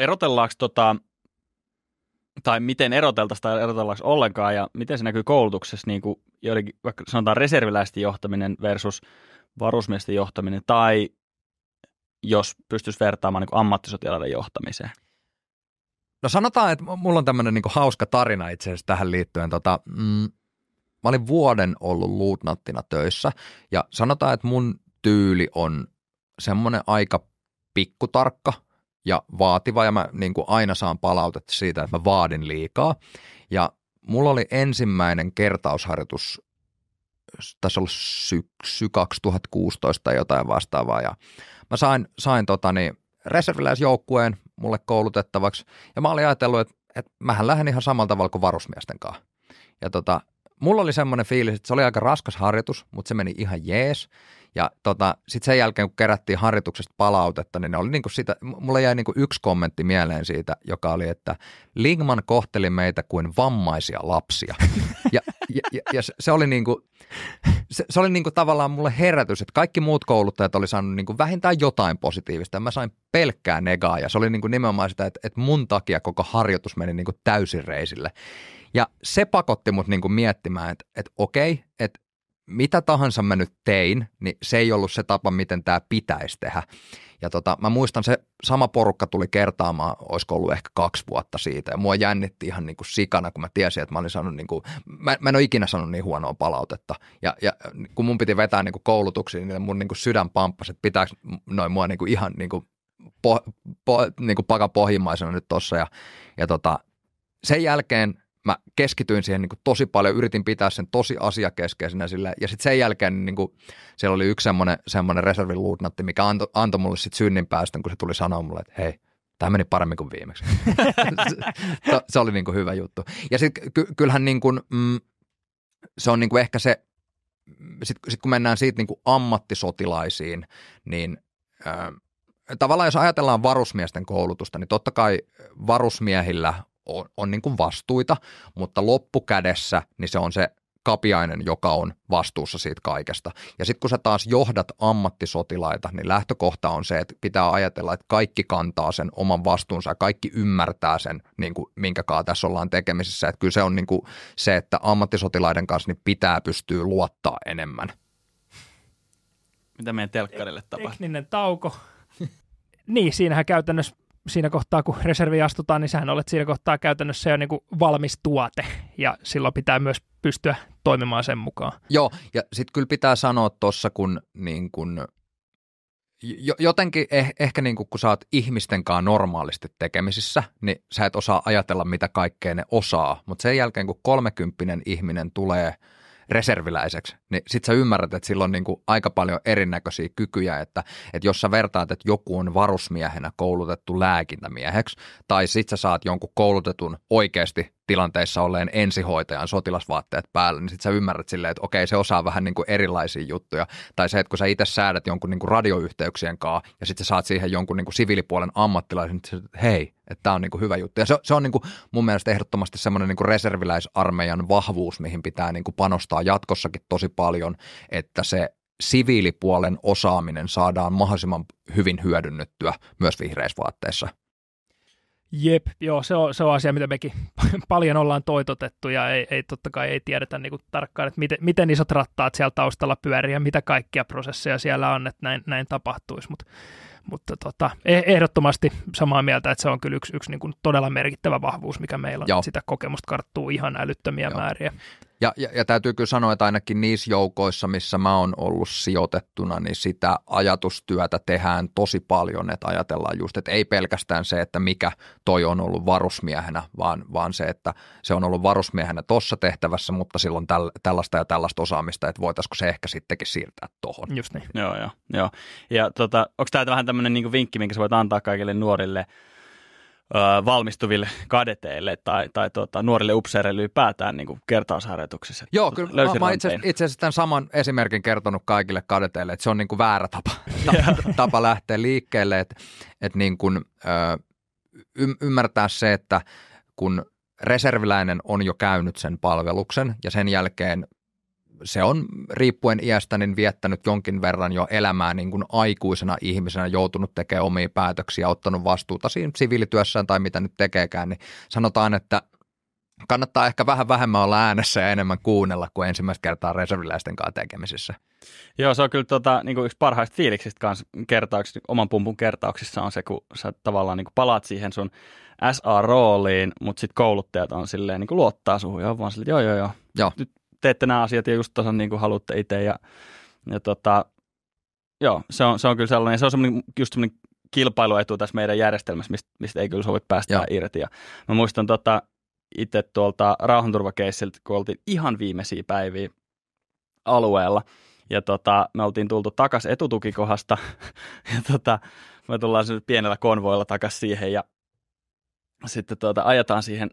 erotellaanko tota, tai miten eroteltaisiin tai erotellaanko ollenkaan ja miten se näkyy koulutuksessa, niin kuin joidenkin, vaikka sanotaan reserviläisten johtaminen versus varusmiesten johtaminen tai jos pystyisi vertaamaan niin ammattisotilaiden johtamiseen? No sanotaan, että mulla on tämmöinen niin hauska tarina itse asiassa tähän liittyen. Tota, mm, mä olin vuoden ollut luutnattina töissä ja sanotaan, että mun tyyli on semmoinen aika pikkutarkka – ja vaativa ja mä niin kuin aina saan palautetta siitä, että mä vaadin liikaa. Ja mulla oli ensimmäinen kertausharjoitus, tässä oli syksy 2016 tai jotain vastaavaa ja mä sain, sain tota niin, reserviläisjoukkueen mulle koulutettavaksi ja mä olin ajatellut, että, että mähän lähden ihan samalla tavalla kuin varusmiesten kanssa. Ja tota, mulla oli semmoinen fiilis, että se oli aika raskas harjoitus, mutta se meni ihan jees. Ja tota, sitten sen jälkeen, kun kerättiin harjoituksesta palautetta, niin ne oli niinku sitä, mulla jäi niinku yksi kommentti mieleen siitä, joka oli, että Lingman kohteli meitä kuin vammaisia lapsia. Ja ja, ja, ja se oli niin kuin, se, se oli niin kuin tavallaan mulle herätys, että kaikki muut kouluttajat oli saanut niin kuin vähintään jotain positiivista mä sain pelkkää negaa ja se oli niin kuin nimenomaan sitä, että, että mun takia koko harjoitus meni niin kuin täysin reisille. Ja se pakotti mut niin kuin miettimään, että, että okei, että mitä tahansa mä nyt tein, niin se ei ollut se tapa, miten tämä pitäisi tehdä. Ja tota, mä muistan, se sama porukka tuli kertaamaan, olisiko ollut ehkä kaksi vuotta siitä. Ja mua jännitti ihan niin kuin sikana, kun mä tiesin, että mä olin saanut, niin kuin, mä, mä en ole ikinä sanonut niin huonoa palautetta. Ja, ja kun mun piti vetää niin kuin koulutuksia, niin mun niin kuin sydän pamppasi, että pitääkö noin mua niin kuin ihan niin kuin po, po, niin kuin pakapohjimmaisena nyt tossa. Ja, ja tota, sen jälkeen mä keskityin siihen niin kuin tosi paljon, yritin pitää sen tosi asiakeskeisenä sillä, ja sitten sen jälkeen niin kuin, siellä oli yksi semmoinen, semmoinen reserviluutnatti, mikä antoi antoi mulle sitten synnin päästön, kun se tuli sanoa mulle, että hei, tämä meni paremmin kuin viimeksi. se, se, oli niin kuin hyvä juttu. Ja sitten ky, kyllähän niin kuin, mm, se on niin kuin ehkä se, sitten sit kun mennään siitä niin kuin ammattisotilaisiin, niin ö, tavallaan jos ajatellaan varusmiesten koulutusta, niin totta kai varusmiehillä on, on niin kuin vastuita, mutta loppukädessä niin se on se kapiainen, joka on vastuussa siitä kaikesta. Ja sitten kun sä taas johdat ammattisotilaita, niin lähtökohta on se, että pitää ajatella, että kaikki kantaa sen oman vastuunsa ja kaikki ymmärtää sen, niin kuin, minkäkaan tässä ollaan tekemisissä. Että kyllä se on niin kuin se, että ammattisotilaiden kanssa niin pitää pystyä luottaa enemmän. Mitä meidän telkkarille tapahtuu? Tekninen tauko. niin, siinähän käytännössä siinä kohtaa, kun reservi astutaan, niin sähän olet siinä kohtaa käytännössä jo niin kuin valmis tuote, ja silloin pitää myös pystyä toimimaan sen mukaan. Joo, ja sitten kyllä pitää sanoa tuossa, kun, niin kun jotenkin eh, ehkä niin kun, kun sä oot ihmisten kanssa normaalisti tekemisissä, niin sä et osaa ajatella, mitä kaikkea ne osaa, mutta sen jälkeen, kun kolmekymppinen ihminen tulee – reserviläiseksi, niin sit sä ymmärrät, että sillä on niin kuin aika paljon erinäköisiä kykyjä, että, että jos sä vertaat, että joku on varusmiehenä koulutettu lääkintämieheksi, tai sit sä saat jonkun koulutetun oikeasti tilanteissa olleen ensihoitajan sotilasvaatteet päällä, niin sitten sä ymmärrät silleen, että okei, se osaa vähän niin kuin erilaisia juttuja. Tai se, että kun sä itse säädät jonkun niin kuin radioyhteyksien kanssa ja sitten sä saat siihen jonkun niin kuin siviilipuolen ammattilaisen, niin sä, hei, että tämä on niin kuin hyvä juttu. Ja se, se on niin kuin mun mielestä ehdottomasti semmoinen niin reserviläisarmeijan vahvuus, mihin pitää niin kuin panostaa jatkossakin tosi paljon, että se siviilipuolen osaaminen saadaan mahdollisimman hyvin hyödynnettyä myös vihreissä vaatteissa. Jep, joo, se on, se on asia, mitä mekin paljon ollaan toitotettu ja ei, ei totta kai ei tiedetä niin kuin tarkkaan, että miten, miten isot rattaat siellä taustalla pyörii ja mitä kaikkia prosesseja siellä on, että näin, näin tapahtuisi, mutta mutta tota, e, ehdottomasti samaa mieltä, että se on kyllä yksi, yksi niin kuin todella merkittävä vahvuus, mikä meillä on. Joo. Sitä kokemusta karttuu ihan älyttömiä Joo. määriä. Ja, ja, ja täytyy kyllä sanoa, että ainakin niissä joukoissa, missä mä oon ollut sijoitettuna, niin sitä ajatustyötä tehdään tosi paljon, että ajatellaan just, että ei pelkästään se, että mikä toi on ollut varusmiehenä, vaan, vaan se, että se on ollut varusmiehenä tuossa tehtävässä, mutta silloin täl, tällaista ja tällaista osaamista, että voitaisiko se ehkä sittenkin siirtää tuohon. Just niin. Joo, joo. joo. Ja tota, onko tämä vähän tämmöinen niinku vinkki, minkä sä voit antaa kaikille nuorille – valmistuville kadeteille tai, tai tuota, nuorille upseereille ylipäätään niin kertausharjoituksissa. Joo, kyllä mä, mä itse, itse asiassa tämän saman esimerkin kertonut kaikille kadeteille, että se on niin kuin väärä tapa, tapa, tapa lähteä liikkeelle, että, että niin kuin, y- ymmärtää se, että kun reserviläinen on jo käynyt sen palveluksen ja sen jälkeen se on riippuen iästä niin viettänyt jonkin verran jo elämää niin kuin aikuisena ihmisenä, joutunut tekemään omia päätöksiä, ottanut vastuuta siinä siviilityössään tai mitä nyt tekeekään, niin sanotaan, että kannattaa ehkä vähän vähemmän olla äänessä ja enemmän kuunnella kuin ensimmäistä kertaa reserviläisten kanssa tekemisissä. Joo, se on kyllä tota, niin kuin yksi parhaista fiiliksistä kanssa kertauksista, niin oman pumpun kertauksissa on se, kun sä tavallaan niin kuin palaat siihen sun SA-rooliin, mutta sitten kouluttajat on silleen, niin kuin luottaa suhun ja on vaan silleen, joo, joo, joo, joo. nyt teette nämä asiat ja just tasan niin kuin haluatte itse ja, ja tota, joo, se on, se on kyllä sellainen, se on sellainen, just sellainen kilpailuetu tässä meidän järjestelmässä, mistä, mistä ei kyllä sovi päästä Joo. irti. Ja mä muistan tota, itse tuolta rauhanturvakeissiltä, kun oltiin ihan viimeisiä päiviä alueella, ja tota, me oltiin tultu takas etutukikohasta, ja tota, me tullaan pienellä konvoilla takas siihen, ja sitten tuota, ajetaan siihen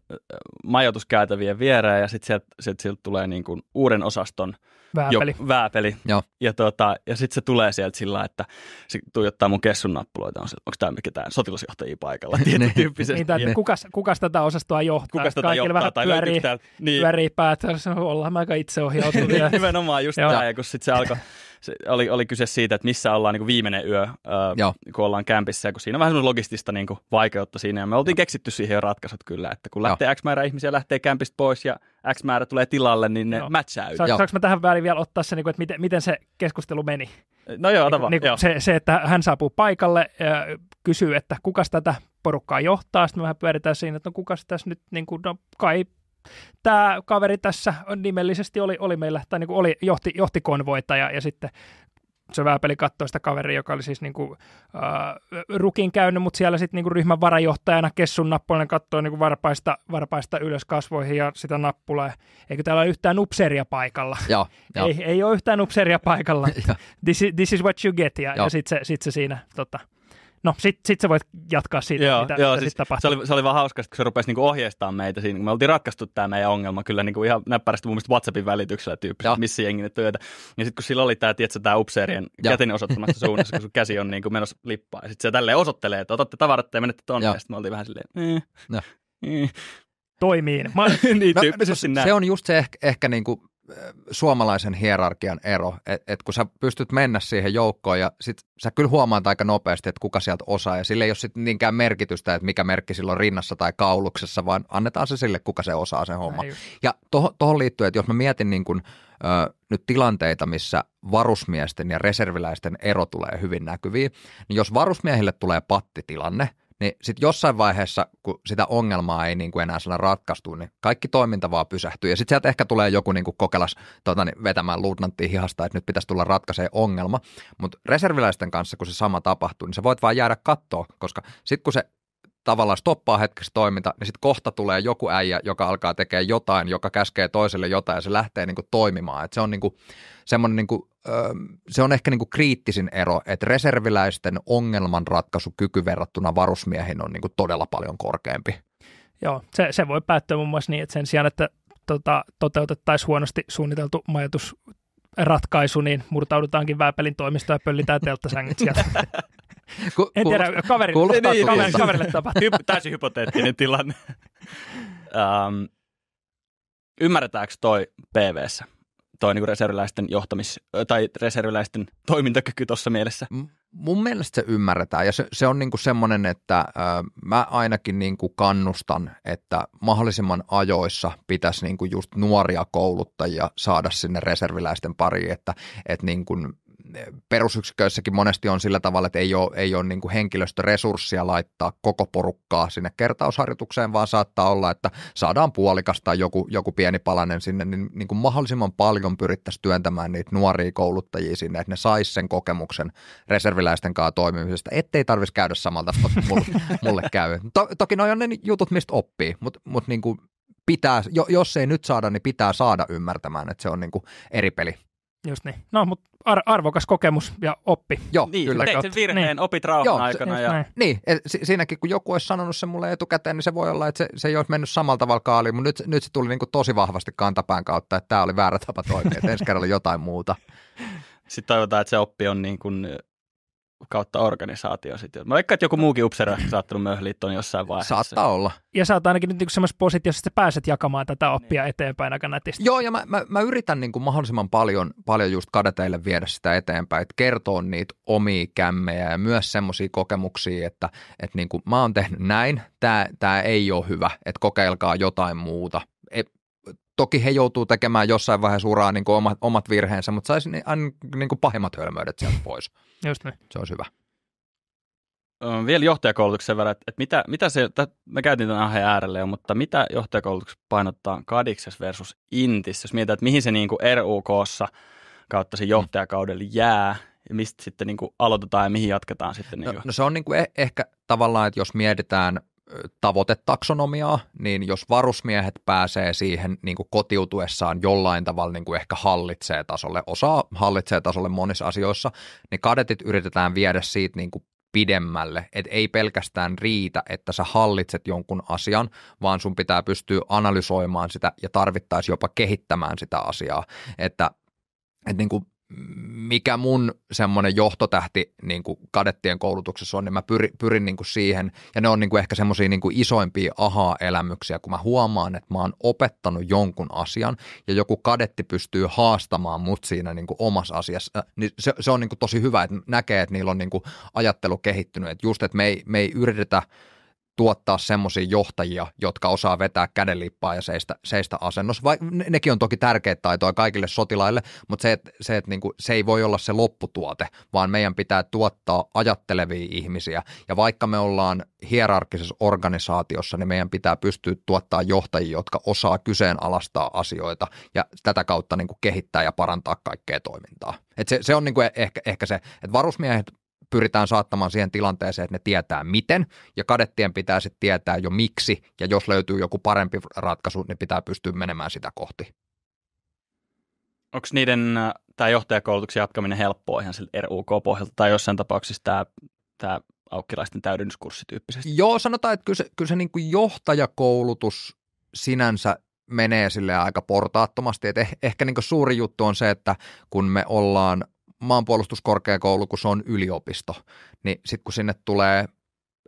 majoituskäytävien viereen ja sitten sieltä, sieltä, sieltä tulee niin kuin uuden osaston vääpeli. Jo, vääpeli. Joo. Ja, tuota, ja sitten se tulee sieltä sillä, että se tuijottaa mun kessun nappuloita, on se, onko tämä tämä sotilasjohtajia paikalla tietyn niin, tämän, kukas, kukas, tätä osastoa johtaa? Kukas tätä Kaikilla johtaa? Tai pyörii, täältä, niin. pyörii päät, ollaan me aika itseohjautuvia. Nimenomaan just tämä, ja kun sitten se alkoi se oli, oli kyse siitä, että missä ollaan niin kuin viimeinen yö, ää, kun ollaan kämpissä, ja kun siinä on vähän semmoista logistista niin kuin, vaikeutta siinä, ja me oltiin Joo. keksitty siihen jo ratkaisut kyllä, että kun lähtee Joo. X määrä ihmisiä lähtee kämpistä pois, ja X määrä tulee tilalle, niin ne mätsää yhdessä. Saanko mä tähän väliin vielä ottaa se, niin kuin, että miten, miten se keskustelu meni? No joo, niin, Niin, joo. Se, se, että hän saapuu paikalle, ja kysyy, että kuka tätä porukkaa johtaa. Sitten me vähän pyöritään siinä, että no kuka tässä nyt, niin kuin, no kai tämä kaveri tässä nimellisesti oli, oli meillä, tai niin kuin oli, johti, johti konvoita ja, ja sitten se vääpeli katsoi sitä kaveria, joka oli siis niinku, äh, rukin käynyt, mutta siellä sitten niinku ryhmän varajohtajana Kessun Napponen katsoi niinku varpaista, varpaista ylös kasvoihin ja sitä nappulaa. Eikö täällä ole yhtään upseria paikalla? Joo, jo. ei, ei ole yhtään upseria paikalla. this, is, this is what you get. Ja, ja sitten se, sit se siinä tota, – no sit, sit sä voit jatkaa siitä, joo, mitä, joo, siis tapahtui. Se oli, se oli vaan hauska, kun se rupesi niinku ohjeistamaan meitä siinä, kun me oltiin ratkaistu tämä meidän ongelma kyllä niinku ihan näppärästi mun mielestä WhatsAppin välityksellä tyyppisesti, missä jengi ne työtä. Ja sitten kun sillä oli tämä, tietsä, tämä upseerien kätin osoittamassa suunnassa, kun sun käsi on niinku menossa lippaan. Ja sitten se tälleen osoittelee, että otatte tavarat ja menette tonne. Joo. ja sitten me oltiin vähän silleen, eh, eh. toimiin. Mä... niin, no, siis, se on just se ehkä, ehkä niin kuin suomalaisen hierarkian ero, että et kun sä pystyt mennä siihen joukkoon ja sit sä kyllä huomaat aika nopeasti, että kuka sieltä osaa ja sille ei ole sitten niinkään merkitystä, että mikä merkki sillä on rinnassa tai kauluksessa, vaan annetaan se sille, kuka se osaa sen homman. Ja tuohon liittyen, että jos mä mietin niin kun, ö, nyt tilanteita, missä varusmiesten ja reserviläisten ero tulee hyvin näkyviin, niin jos varusmiehille tulee pattitilanne – niin sitten jossain vaiheessa, kun sitä ongelmaa ei niin kuin enää sillä ratkaistu, niin kaikki toiminta vaan pysähtyy. Ja sitten sieltä ehkä tulee joku niin kuin kokelas tuota, niin vetämään luutnanttiin hihasta, että nyt pitäisi tulla ratkaisee ongelma. Mutta reserviläisten kanssa, kun se sama tapahtuu, niin sä voit vaan jäädä kattoon, koska sitten kun se tavallaan stoppaa hetkessä toiminta, niin sitten kohta tulee joku äijä, joka alkaa tekemään jotain, joka käskee toiselle jotain ja se lähtee niin kuin toimimaan. Et se on niin kuin semmoinen niin kuin, öö, se on ehkä niin kuin kriittisin ero, että reserviläisten ongelmanratkaisukyky verrattuna varusmiehiin on niin kuin todella paljon korkeampi. Joo, se, se voi päättyä muun muassa niin, että sen sijaan, että tota, toteutettaisiin huonosti suunniteltu majoitus ratkaisu, niin murtaudutaankin vääpelin toimistoon ja pöllitään telttasängyt sieltä. Ku, en tiedä, kaverille, niin, kaverille, kaverille tapahtuu. täysin hypoteettinen tilanne. um, ymmärretäänkö toi PVssä? toi niinku reserviläisten johtamis- tai reserviläisten toimintakyky tuossa mielessä? Mun mielestä se ymmärretään ja se, se on niin kuin semmoinen, että ö, mä ainakin niin kuin kannustan, että mahdollisimman ajoissa pitäisi niin kuin just nuoria kouluttajia saada sinne reserviläisten pariin, että, et niin kuin perusyksiköissäkin monesti on sillä tavalla, että ei ole, ei ole niin kuin henkilöstöresurssia laittaa koko porukkaa sinne kertausharjoitukseen, vaan saattaa olla, että saadaan puolikas tai joku, joku pieni palanen sinne, niin, niin kuin mahdollisimman paljon pyrittäisiin työntämään niitä nuoria kouluttajia sinne, että ne saisi sen kokemuksen reserviläisten kanssa toimimisesta, ettei tarvitsisi käydä samalta, mulle, mulle käy. To, toki ne on ne jutut, mistä oppii, mutta mut niin kuin pitää, jos ei nyt saada, niin pitää saada ymmärtämään, että se on niin kuin eri peli. Just niin. No, mutta ar- arvokas kokemus ja oppi. Joo, niin, kyllä. Teit sen virheen, niin. opit rauhan Joo, aikana. Se, ja... Niin, et si- siinäkin kun joku olisi sanonut sen mulle etukäteen, niin se voi olla, että se, se ei olisi mennyt samalla tavalla kaaliin, mutta nyt, nyt se tuli niinku tosi vahvasti kantapään kautta, että tämä oli väärä tapa toimia, että ensi kerralla jotain muuta. Sitten toivotaan, että se oppi on niin kuin kautta organisaatio sitten. Mä veikkaan, että joku muukin upsera saattanut möhliä jossain vaiheessa. Saattaa olla. Ja sä oot ainakin nyt niinku semmoisessa positiossa, että sä pääset jakamaan tätä niin. oppia niin. eteenpäin aika nätisti. Joo, ja mä, mä, mä yritän niinku mahdollisimman paljon, paljon just kadeteille viedä sitä eteenpäin, että kertoo niitä omia kämmejä ja myös semmoisia kokemuksia, että, että niinku, mä oon tehnyt näin, tämä tää ei ole hyvä, että kokeilkaa jotain muuta. E, toki he joutuu tekemään jossain vaiheessa uraa niin kuin omat, omat virheensä, mutta saisi niin, niin kuin pahimmat hölmöydet sieltä pois. Just niin. Se olisi hyvä. Vielä johtajakoulutuksen verran, että, että mitä, mitä se, että me käytin tämän aiheen äärelle jo, mutta mitä johtajakoulutuksessa painottaa Kadikses versus Intis, jos mietitään, että mihin se niin kuin RUKssa kautta se mm. johtajakaudella jää, ja mistä sitten niin kuin aloitetaan ja mihin jatketaan sitten? Niin no, niinku? no se on niin kuin eh- ehkä tavallaan, että jos mietitään tavoitetaksonomiaa, niin jos varusmiehet pääsee siihen niin kuin kotiutuessaan jollain tavalla niin kuin ehkä hallitsee tasolle, osaa hallitsee tasolle monissa asioissa, niin kadetit yritetään viedä siitä niin kuin pidemmälle, että ei pelkästään riitä, että sä hallitset jonkun asian, vaan sun pitää pystyä analysoimaan sitä ja tarvittaisi jopa kehittämään sitä asiaa, että, että niin kuin mikä mun semmoinen johtotähti niin kuin kadettien koulutuksessa on, niin mä pyrin, pyrin niin kuin siihen, ja ne on niin kuin ehkä semmoisia niin isoimpia aha-elämyksiä, kun mä huomaan, että mä oon opettanut jonkun asian, ja joku kadetti pystyy haastamaan mut siinä niin kuin omassa asiassa, äh, niin se, se on niin kuin tosi hyvä, että näkee, että niillä on niin kuin ajattelu kehittynyt, että just, että me ei, me ei yritetä – tuottaa semmoisia johtajia, jotka osaa vetää kädenlippaa ja seistä, seistä asennossa. Vai, ne, nekin on toki tärkeitä taitoja kaikille sotilaille, mutta se, että se, et niinku, se ei voi olla se lopputuote, vaan meidän pitää tuottaa ajattelevia ihmisiä. Ja vaikka me ollaan hierarkkisessa organisaatiossa, niin meidän pitää pystyä tuottaa johtajia, jotka osaa kyseenalaistaa asioita ja tätä kautta niinku kehittää ja parantaa kaikkea toimintaa. Et se, se on niinku e, ehkä, ehkä se, että varusmiehet pyritään saattamaan siihen tilanteeseen, että ne tietää miten, ja kadettien pitää sitten tietää jo miksi, ja jos löytyy joku parempi ratkaisu, niin pitää pystyä menemään sitä kohti. Onko niiden äh, tämä johtajakoulutuksen jatkaminen helppoa ihan sille RUK-pohjalta, tai jossain tapauksessa tämä, tämä aukkilaisten täydennyskurssi tyyppisesti? Joo, sanotaan, että kyllä se, kyllä se niin kuin johtajakoulutus sinänsä menee sille aika portaattomasti. Et eh, ehkä niin suuri juttu on se, että kun me ollaan maanpuolustuskorkeakoulu kun se on yliopisto, niin sitten kun sinne tulee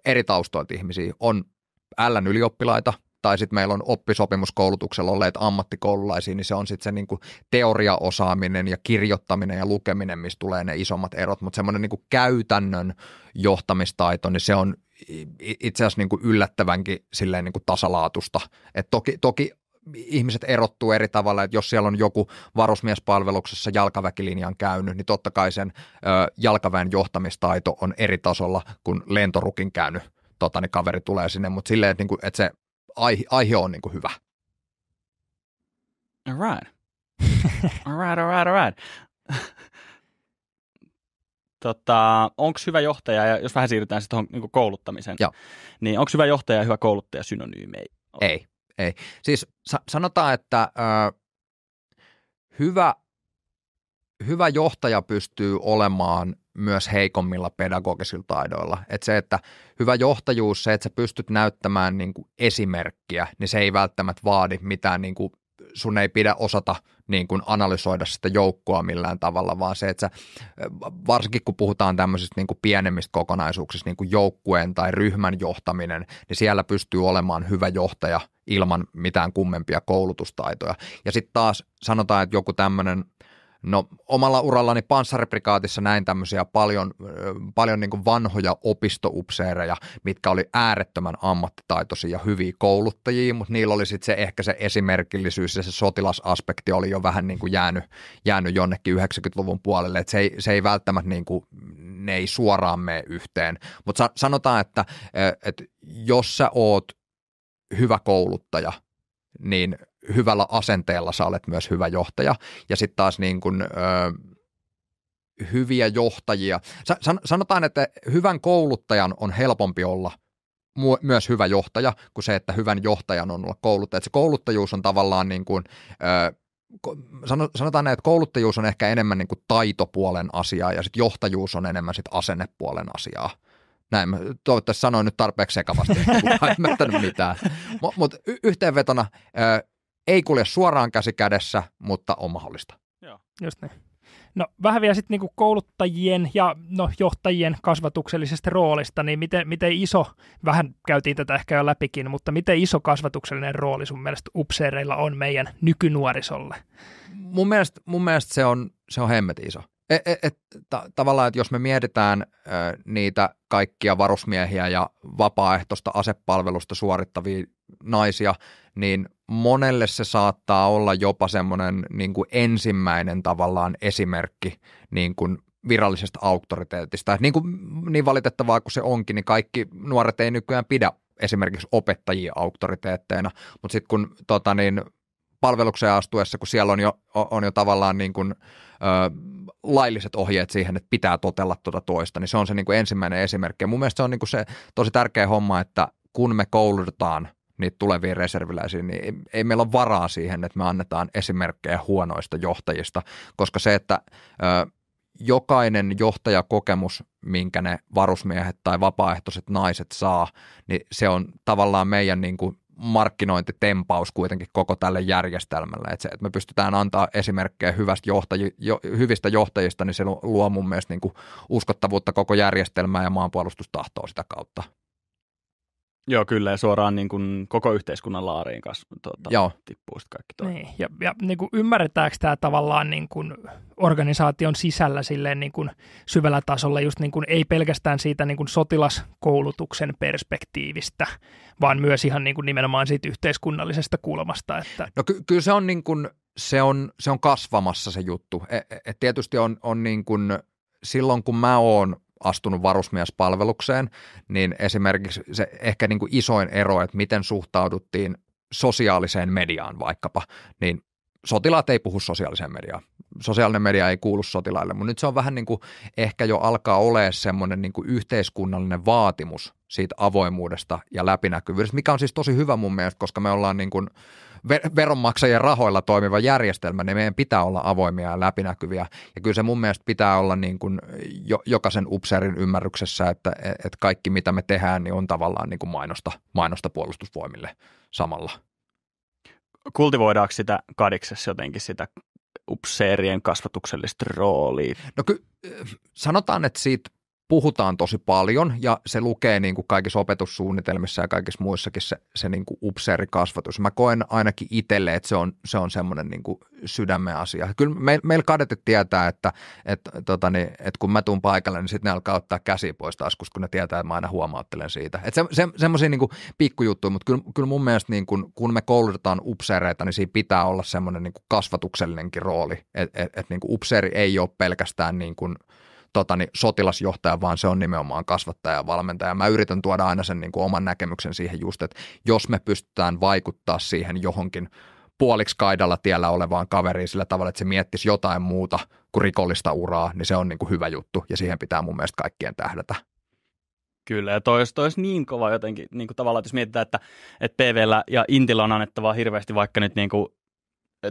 eri taustoilta ihmisiä, on Ln ylioppilaita, tai sitten meillä on oppisopimuskoulutuksella olleet ammattikoululaisia, niin se on sitten se niinku teoriaosaaminen ja kirjoittaminen ja lukeminen, missä tulee ne isommat erot, mutta semmoinen niinku käytännön johtamistaito, niin se on itse asiassa niinku yllättävänkin silleen niinku tasalaatusta. Et toki, toki ihmiset erottuu eri tavalla, että jos siellä on joku varusmiespalveluksessa jalkaväkilinjan käynyt, niin totta kai sen ö, jalkaväen johtamistaito on eri tasolla kuin lentorukin käynyt tota, niin kaveri tulee sinne, mutta silleen, että, niin kuin, että se aihe, aihe on niin kuin hyvä. All right. all right, all right, all right. tota, onko hyvä johtaja, ja jos vähän siirrytään sitten tuohon niin kouluttamiseen, Joo. niin onko hyvä johtaja ja hyvä kouluttaja synonyymejä? Ei ei. Siis sa- sanotaan, että ö, hyvä, hyvä johtaja pystyy olemaan myös heikommilla pedagogisilla taidoilla. Et se, että hyvä johtajuus, se, että sä pystyt näyttämään niin kuin esimerkkiä, niin se ei välttämättä vaadi mitään niin kuin sun ei pidä osata niin kuin analysoida sitä joukkoa millään tavalla, vaan se, että sä, varsinkin kun puhutaan tämmöisistä niin kuin pienemmistä kokonaisuuksista, niin kuin joukkueen tai ryhmän johtaminen, niin siellä pystyy olemaan hyvä johtaja – ilman mitään kummempia koulutustaitoja. Ja sitten taas sanotaan, että joku tämmöinen No omalla urallani panssariprikaatissa näin tämmöisiä paljon, paljon niin vanhoja opistoupseereja, mitkä oli äärettömän ammattitaitoisia ja hyviä kouluttajia, mutta niillä oli sitten se ehkä se esimerkillisyys ja se sotilasaspekti oli jo vähän niin kuin jäänyt, jäänyt jonnekin 90-luvun puolelle, että se ei, se ei välttämättä niin kuin, ne ei suoraan mene yhteen, mutta sanotaan, että, että jos sä oot hyvä kouluttaja, niin hyvällä asenteella sä olet myös hyvä johtaja. Ja sitten taas niin kun ö, hyviä johtajia. San, sanotaan, että hyvän kouluttajan on helpompi olla mu- myös hyvä johtaja kuin se, että hyvän johtajan on olla kouluttaja. Et se kouluttajuus on tavallaan niin kuin, ö, sanotaan näin, että kouluttajuus on ehkä enemmän niin kuin taitopuolen asiaa ja sitten johtajuus on enemmän sit asennepuolen asiaa. Näin mä toivottavasti sanoin nyt tarpeeksi sekavasti, että kukaan ymmärtänyt mitään. Mutta mut yhteenvetona, ö, ei kulje suoraan käsi kädessä, mutta on mahdollista. Joo. Just niin. No vähän vielä sitten niinku kouluttajien ja no, johtajien kasvatuksellisesta roolista, niin miten, miten iso, vähän käytiin tätä ehkä jo läpikin, mutta miten iso kasvatuksellinen rooli sun mielestä upseereilla on meidän nykynuorisolle? Mun mielestä, mun mielestä se, on, se on hemmet iso. Et, et, et, ta, tavallaan, että jos me mietitään ö, niitä kaikkia varusmiehiä ja vapaaehtoista asepalvelusta suorittavia naisia, niin monelle se saattaa olla jopa semmoinen niin ensimmäinen tavallaan esimerkki niin kuin virallisesta auktoriteetista. Niin, kuin, mm, niin valitettavaa kuin se onkin, niin kaikki nuoret ei nykyään pidä esimerkiksi opettajia auktoriteetteina, mutta sitten kun tota niin, palvelukseen astuessa, kun siellä on jo, on jo tavallaan niin kuin, ö, lailliset ohjeet siihen, että pitää totella tuota toista, niin se on se niin kuin ensimmäinen esimerkki. Ja mun mielestä se on niin kuin se tosi tärkeä homma, että kun me koulutetaan niitä tuleviin reserviläisiin, niin ei, ei meillä ole varaa siihen, että me annetaan esimerkkejä huonoista johtajista, koska se, että ö, jokainen johtajakokemus, minkä ne varusmiehet tai vapaaehtoiset naiset saa, niin se on tavallaan meidän niin kuin markkinointitempaus kuitenkin koko tälle järjestelmälle. Että, se, että me pystytään antaa esimerkkejä hyvästä johtaji, jo, hyvistä johtajista, niin se luo mun mielestä niin kuin uskottavuutta koko järjestelmää ja maanpuolustustahtoa sitä kautta. Joo, kyllä, ja suoraan niin kuin koko yhteiskunnan laariin kanssa tuota, Joo. tippuu sitten kaikki tuo. Niin, ja, ja niin kuin ymmärretäänkö tämä tavallaan niin kuin organisaation sisällä silleen niin kuin syvällä tasolla, just niin kuin ei pelkästään siitä niin kuin sotilaskoulutuksen perspektiivistä, vaan myös ihan niin kuin nimenomaan siitä yhteiskunnallisesta kulmasta. Että... No ky- kyllä se on, niin kuin, se, on, se on kasvamassa se juttu. Et, e, et tietysti on, on niin kuin, silloin, kun mä oon astunut varusmiespalvelukseen, niin esimerkiksi se ehkä niin kuin isoin ero, että miten suhtauduttiin sosiaaliseen mediaan vaikkapa, niin sotilaat ei puhu sosiaaliseen mediaan. Sosiaalinen media ei kuulu sotilaille, mutta nyt se on vähän niin kuin ehkä jo alkaa olemaan semmoinen niin kuin yhteiskunnallinen vaatimus siitä avoimuudesta ja läpinäkyvyydestä, mikä on siis tosi hyvä mun mielestä, koska me ollaan niin kuin – ver- veronmaksajien rahoilla toimiva järjestelmä, niin meidän pitää olla avoimia ja läpinäkyviä. Ja kyllä se mun mielestä pitää olla niin kuin jo, jokaisen upseerin ymmärryksessä, että et kaikki mitä me tehdään, niin on tavallaan niin kuin mainosta, mainosta puolustusvoimille samalla. Kultivoidaanko sitä kadiksessa jotenkin sitä upseerien kasvatuksellista roolia? No ky- sanotaan, että siitä puhutaan tosi paljon ja se lukee niin kuin kaikissa opetussuunnitelmissa ja kaikissa muissakin se, se niin kuin upseerikasvatus. Mä koen ainakin itselle, että se on, se on semmoinen niin kuin sydämen asia. Kyllä me, meillä meil kadetit tietää, että, että, tota niin, että kun mä tuun paikalle, niin sitten ne alkaa ottaa käsi pois taskusta, kun ne tietää, että mä aina huomauttelen siitä. Että se, se, semmoisia niin kuin pikkujuttuja, mutta kyllä, kyllä mun mielestä niin kuin, kun me koulutetaan upseereita, niin siinä pitää olla semmoinen niin kuin kasvatuksellinenkin rooli, että et, et, niin upseeri ei ole pelkästään niin kuin – tota, niin sotilasjohtaja, vaan se on nimenomaan kasvattaja ja valmentaja. Mä yritän tuoda aina sen niin kuin oman näkemyksen siihen just, että jos me pystytään vaikuttaa siihen johonkin puoliksi kaidalla tiellä olevaan kaveriin sillä tavalla, että se miettisi jotain muuta kuin rikollista uraa, niin se on niin kuin hyvä juttu ja siihen pitää mun mielestä kaikkien tähdätä. Kyllä, ja toi toi olisi niin kova jotenkin, niin kuin tavallaan, että jos mietitään, että, että PVllä ja Intillä on annettavaa hirveästi, vaikka nyt niin kuin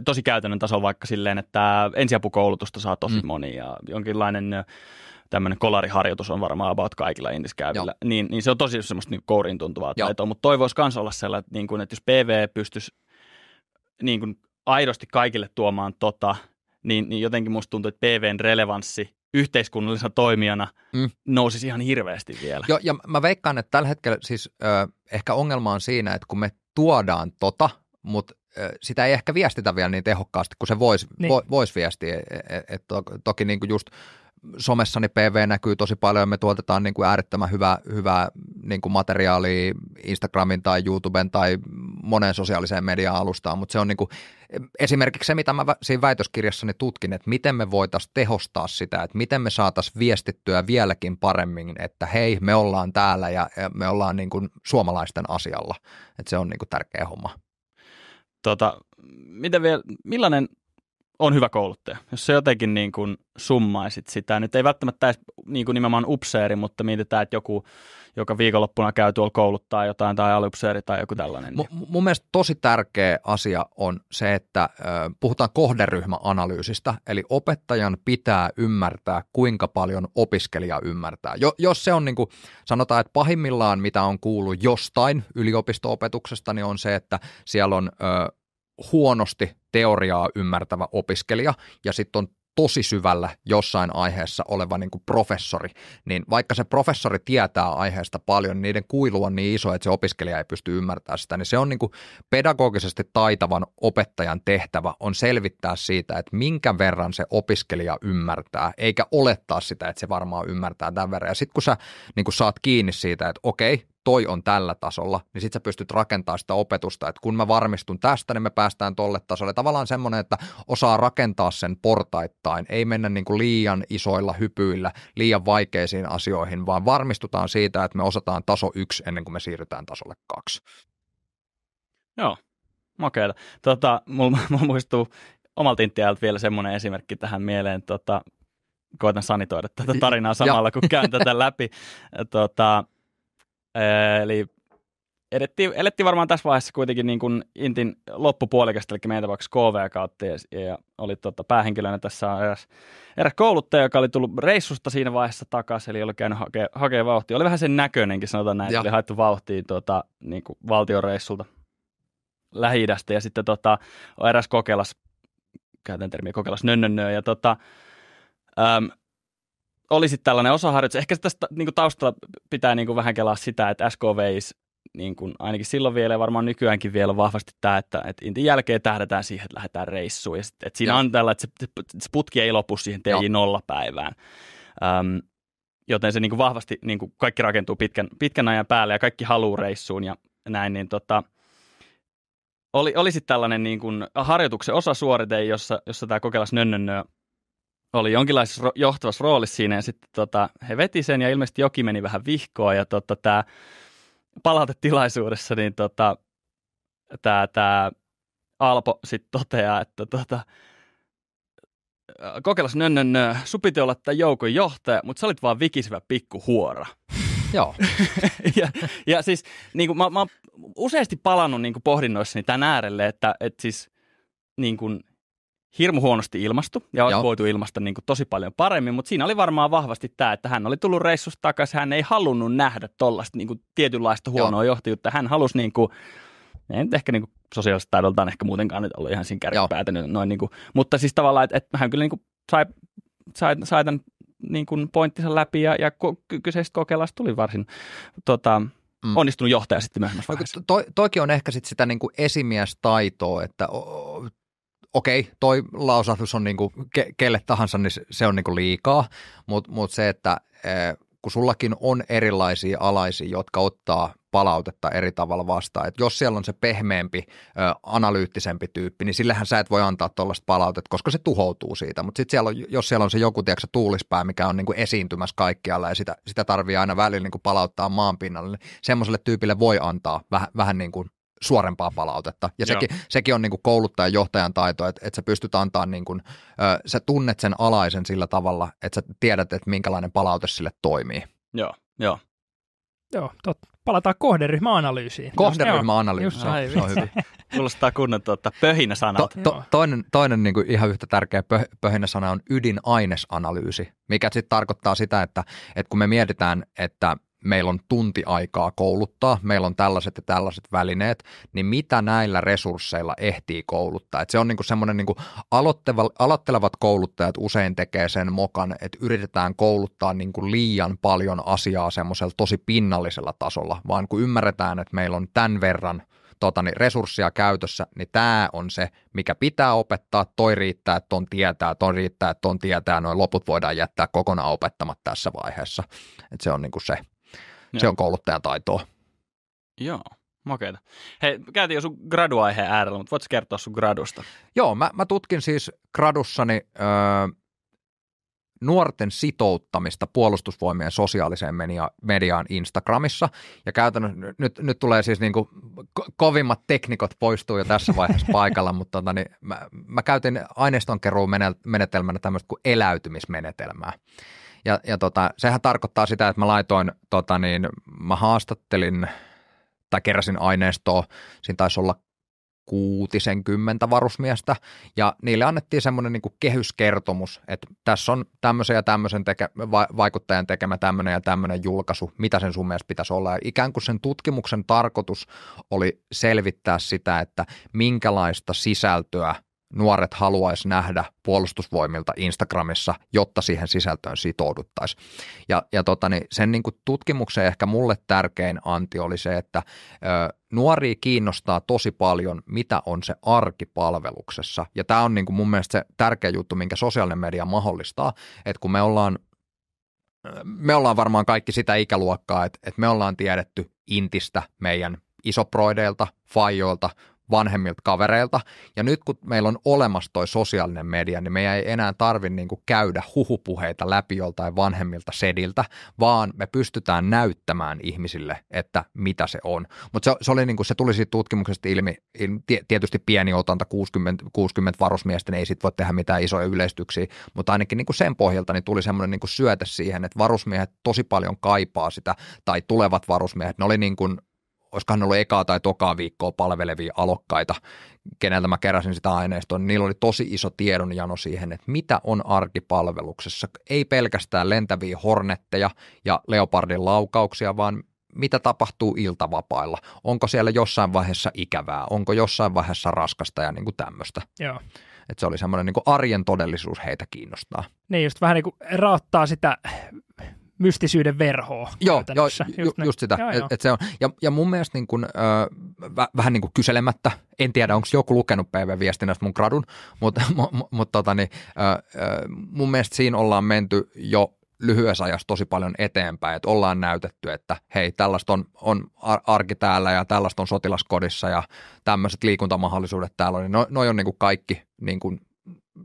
tosi käytännön taso vaikka silleen, että ensiapukoulutusta saa tosi mm. moni ja jonkinlainen tämmöinen kolariharjoitus on varmaan about kaikilla indiskäyvillä, niin, niin, se on tosi semmoista niin kouriin tuntuvaa Joo. taitoa, mutta toivoisi myös olla sellainen, että, niin kuin, että jos PV pystyisi niin kuin aidosti kaikille tuomaan tota, niin, niin jotenkin musta tuntuu, että PVn relevanssi yhteiskunnallisena toimijana mm. nousisi ihan hirveästi vielä. Joo, ja mä veikkaan, että tällä hetkellä siis ö, ehkä ongelma on siinä, että kun me tuodaan tota, mutta sitä ei ehkä viestitä vielä niin tehokkaasti kuin se voisi niin. vo, vois viestiä. Et, e, et to, toki niin kuin just somessani niin PV näkyy tosi paljon ja me tuotetaan niin kuin äärettömän hyvää, hyvää niin kuin materiaalia Instagramin tai YouTuben tai moneen sosiaaliseen mediaan alustaan, mutta se on niin kuin, esimerkiksi se, mitä mä siinä väitöskirjassani tutkin, että miten me voitaisiin tehostaa sitä, että miten me saataisiin viestittyä vieläkin paremmin, että hei, me ollaan täällä ja, ja me ollaan niin kuin suomalaisten asialla, että se on niin kuin tärkeä homma. Tota, mitä vielä, millainen on hyvä kouluttaja. Jos sä jotenkin niin kuin summaisit sitä, nyt ei välttämättä edes niin kuin nimenomaan upseeri, mutta mietitään, että joku, joka viikonloppuna käy tuolla kouluttaa jotain tai alupseeri tai joku tällainen. Niin. M- mun mielestä tosi tärkeä asia on se, että ö, puhutaan kohderyhmäanalyysistä, eli opettajan pitää ymmärtää, kuinka paljon opiskelija ymmärtää. Jo, jos se on niin kuin, sanotaan, että pahimmillaan mitä on kuullut jostain yliopisto-opetuksesta, niin on se, että siellä on ö, huonosti teoriaa ymmärtävä opiskelija ja sitten on tosi syvällä jossain aiheessa oleva niin kuin professori, niin vaikka se professori tietää aiheesta paljon, niin niiden kuilu on niin iso, että se opiskelija ei pysty ymmärtämään sitä, niin se on niin kuin pedagogisesti taitavan opettajan tehtävä on selvittää siitä, että minkä verran se opiskelija ymmärtää, eikä olettaa sitä, että se varmaan ymmärtää tämän verran. Ja sitten kun sä niin kuin saat kiinni siitä, että okei, toi on tällä tasolla, niin sit sä pystyt rakentamaan sitä opetusta, että kun mä varmistun tästä, niin me päästään tolle tasolle. Tavallaan semmoinen, että osaa rakentaa sen portaittain, ei mennä niin kuin liian isoilla hypyillä, liian vaikeisiin asioihin, vaan varmistutaan siitä, että me osataan taso yksi ennen kuin me siirrytään tasolle kaksi. Joo, makeeta. Tota, mulla, mulla muistuu omalta intiajalta vielä semmoinen esimerkki tähän mieleen. Tota, koitan sanitoida tätä tarinaa samalla, kun käyn tätä läpi. Tota, Öö, eli edettiin, elettiin varmaan tässä vaiheessa kuitenkin niin kuin Intin loppupuolikasta, eli meidän tapauksessa KV kautta, ja, ja oli tuota, päähenkilönä tässä eräs, eräs kouluttaja, joka oli tullut reissusta siinä vaiheessa takaisin, eli oli käynyt hake, hakee vauhtia. Oli vähän sen näköinenkin, sanotaan näin, että oli haettu vauhtia tuota, niin kuin reissulta lähi ja sitten on tota, eräs kokelas, käytän termiä kokelas nönnönnö, ja tuota, äm, sitten tällainen osaharjoitus. Ehkä tästä niin kuin taustalla pitää niin kuin vähän kelaa sitä, että SKVis niin kuin ainakin silloin vielä ja varmaan nykyäänkin vielä vahvasti tämä, että, että Intin jälkeen tähdätään siihen, että lähdetään reissuun. Ja sit, että siinä Joo. on tällä, että se, se putki ei lopu siihen TJ0-päivään. Öm, joten se niin kuin vahvasti niin kuin kaikki rakentuu pitkän, pitkän ajan päälle ja kaikki haluaa reissuun ja näin. Niin tota, oli, olisi tällainen niin kuin harjoituksen osasuorite, jossa, jossa tämä kokeilas nönnönnö oli jonkinlaisessa ro- johtavassa roolissa siinä ja sitten tota, he veti sen ja ilmeisesti joki meni vähän vihkoa ja tota, tämä palautetilaisuudessa niin tota, tämä, tää Alpo sitten toteaa, että tota, kokeilas nönnön, nö, olla tämän joukon johtaja, mutta sä olit vaan vikisivä pikkuhuora. Joo. ja, ja, siis niin kuin, mä, mä oon useasti palannut niin kuin pohdinnoissani tämän äärelle, että et siis niin kuin, hirmu huonosti ilmastu ja olisi voitu ilmasta niin tosi paljon paremmin, mutta siinä oli varmaan vahvasti tämä, että hän oli tullut reissusta takaisin, hän ei halunnut nähdä tuollaista niin tietynlaista huonoa Joo. johtajuutta. Hän halusi niin kuin, ei nyt ehkä niin kuin sosiaalisesta taidoltaan ehkä muutenkaan nyt ollut ihan siinä kärkipäätä, noin niin kuin, mutta siis tavallaan, että, että hän kyllä niin kuin sai, sai, sai tämän niin kuin pointtinsa läpi ja, ja kyseistä kokeilasta tuli varsin tota, mm. onnistunut johtaja sitten myöhemmässä vaiheessa. Toi, toki on ehkä sit sitä niin esimiestaitoa, että okei, toi lausahdus on niinku ke- kelle tahansa, niin se on niinku liikaa, mutta mut se, että e, kun sullakin on erilaisia alaisia, jotka ottaa palautetta eri tavalla vastaan. Et jos siellä on se pehmeämpi, analyyttisempi tyyppi, niin sillähän sä et voi antaa tuollaista palautetta, koska se tuhoutuu siitä. Mutta sitten siellä on, jos siellä on se joku, tiedätkö, tuulispää, mikä on niinku esiintymässä kaikkialla ja sitä, sitä tarvii aina välillä niinku palauttaa maan pinnalle, niin semmoiselle tyypille voi antaa vähän, vähän niin kuin suorempaa palautetta. Ja sekin, sekin on niin kuin kouluttajan johtajan taito, että, että sä pystyt antaa, niin kuin, ö, sä tunnet sen alaisen sillä tavalla, että sä tiedät, että minkälainen palaute sille toimii. Joo, joo. Joo, totta. Palataan kohderyhmäanalyysiin. Kohderyhmäanalyysi, se on, se on hyvä. Kuulostaa kunnon tuota, pöhinäsanalta. To, to, toinen toinen niin kuin ihan yhtä tärkeä pö, pöhinäsana on ydinainesanalyysi, mikä sitten tarkoittaa sitä, että, että kun me mietitään, että meillä on tunti aikaa kouluttaa, meillä on tällaiset ja tällaiset välineet, niin mitä näillä resursseilla ehtii kouluttaa? Et se on niinku semmoinen, niinku aloittelevat kouluttajat usein tekee sen mokan, että yritetään kouluttaa niinku liian paljon asiaa semmoisella tosi pinnallisella tasolla, vaan kun ymmärretään, että meillä on tämän verran tota, niin resursseja käytössä, niin tämä on se, mikä pitää opettaa, toi riittää, että on tietää, toi riittää, että on tietää, noin loput voidaan jättää kokonaan opettamatta tässä vaiheessa. Et se on niinku se se on kouluttajan taitoa. Joo, makeita. Hei, käytiin jo sun graduaiheen äärellä, mutta voitko kertoa sun gradusta? Joo, mä, mä tutkin siis gradussani öö, nuorten sitouttamista puolustusvoimien sosiaaliseen media, mediaan Instagramissa. Ja käytännössä nyt, nyt tulee siis niin kuin kovimmat teknikot poistuu jo tässä vaiheessa paikalla, mutta tota, niin mä, mä käytin aineistonkeruun menetelmänä tämmöistä kuin eläytymismenetelmää. Ja, ja tota, sehän tarkoittaa sitä, että mä laitoin, tota niin, mä haastattelin tai keräsin aineistoa, siinä taisi olla kuutisenkymmentä varusmiestä, ja niille annettiin semmoinen niin kehyskertomus, että tässä on tämmöisen ja tämmöisen teke, vaikuttajan tekemä tämmöinen ja tämmöinen julkaisu, mitä sen sun mielestä pitäisi olla. Ja ikään kuin sen tutkimuksen tarkoitus oli selvittää sitä, että minkälaista sisältöä – nuoret haluaisi nähdä puolustusvoimilta Instagramissa, jotta siihen sisältöön sitouduttaisiin. Ja, ja tota, niin sen niin tutkimuksen ehkä mulle tärkein anti oli se, että ö, nuoria kiinnostaa tosi paljon, mitä on se arkipalveluksessa. Ja tämä on niin mun mielestä se tärkeä juttu, minkä sosiaalinen media mahdollistaa, että kun me ollaan me ollaan varmaan kaikki sitä ikäluokkaa, että, että me ollaan tiedetty intistä meidän isoproideilta, faijoilta, vanhemmilta kavereilta. Ja nyt kun meillä on olemassa toi sosiaalinen media, niin meidän ei enää tarvitse niinku käydä huhupuheita läpi joltain vanhemmilta sediltä, vaan me pystytään näyttämään ihmisille, että mitä se on. Mutta se, se, niinku, se tuli siitä tutkimuksesta ilmi, ilmi tietysti pieni otanta, 60, 60 varusmiesten ei sit voi tehdä mitään isoja yleistyksiä, mutta ainakin niinku sen pohjalta niin tuli semmoinen niinku syöte siihen, että varusmiehet tosi paljon kaipaa sitä, tai tulevat varusmiehet, ne oli niin kuin olisikohan ollut ekaa tai tokaa viikkoa palvelevia alokkaita, keneltä mä keräsin sitä aineistoa, niin niillä oli tosi iso tiedonjano siihen, että mitä on arkipalveluksessa. Ei pelkästään lentäviä hornetteja ja leopardin laukauksia, vaan mitä tapahtuu iltavapailla. Onko siellä jossain vaiheessa ikävää, onko jossain vaiheessa raskasta ja niin kuin tämmöistä. Joo. että se oli semmoinen niin arjen todellisuus heitä kiinnostaa. Niin, just vähän niin kuin raottaa sitä mystisyyden verhoa. Joo, joo ju, just, just sitä. Joo, et, joo. Et se on. Ja, ja mun mielestä niin kun, ö, vä, vähän niin kuin kyselemättä, en tiedä onko joku lukenut PV-viestinnästä mun gradun, mutta mu, mut, tota, niin, mun mielestä siinä ollaan menty jo lyhyessä ajassa tosi paljon eteenpäin, että ollaan näytetty, että hei, tällaista on, on arki täällä ja tällaista on sotilaskodissa ja tämmöiset liikuntamahdollisuudet täällä on, niin no, noi on niin kuin kaikki niin kuin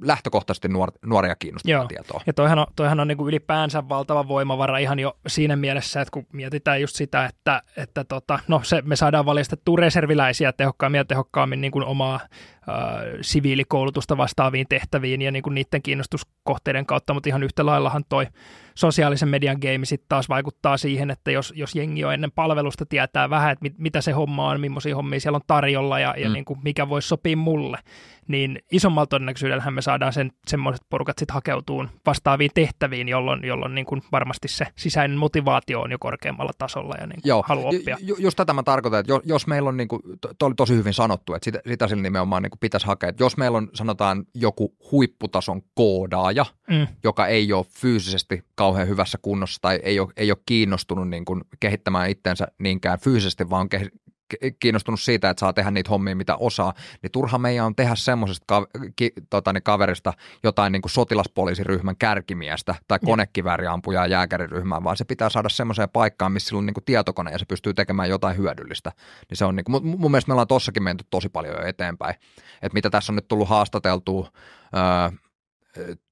lähtökohtaisesti nuor, nuoria kiinnostavaa Joo. tietoa. Ja toihan on, toihan on niin kuin ylipäänsä valtava voimavara ihan jo siinä mielessä, että kun mietitään just sitä, että, että tota, no se, me saadaan valistettua reserviläisiä tehokkaammin ja tehokkaammin niin kuin omaa ö, siviilikoulutusta vastaaviin tehtäviin ja niin kuin niiden kiinnostuskohteiden kautta, mutta ihan yhtä laillahan toi sosiaalisen median game sitten taas vaikuttaa siihen, että jos, jos jengi on ennen palvelusta tietää vähän, että mit, mitä se homma on, millaisia hommia siellä on tarjolla ja, ja mm. niin kuin mikä voisi sopia mulle, niin isommalla todennäköisyydellähän me saadaan sen, semmoiset porukat sitten hakeutuun vastaaviin tehtäviin, jolloin, jolloin niin kuin varmasti se sisäinen motivaatio on jo korkeammalla tasolla ja niin kuin Joo. haluaa oppia. Ju, just tätä mä tarkoitan, että jos, jos meillä on, niin kuin, to, oli tosi hyvin sanottu, että sitä, sitä sillä nimenomaan niin kuin pitäisi hakea, että jos meillä on sanotaan joku huipputason koodaaja, mm. joka ei ole fyysisesti kauhean hyvässä kunnossa tai ei ole, ei ole kiinnostunut niin kuin kehittämään itsensä niinkään fyysisesti, vaan on kiinnostunut siitä, että saa tehdä niitä hommia, mitä osaa, niin turha meidän on tehdä semmoisesta ka- ki- tota, niin kaverista jotain niin kuin sotilaspoliisiryhmän kärkimiestä tai konekivääriampujaa jääkäriryhmään, vaan se pitää saada semmoiseen paikkaan, missä sillä on niin kuin tietokone ja se pystyy tekemään jotain hyödyllistä. Niin se on niin kuin, mun, mun mielestä me ollaan tossakin menty tosi paljon jo eteenpäin, että mitä tässä on nyt tullut haastateltua, öö,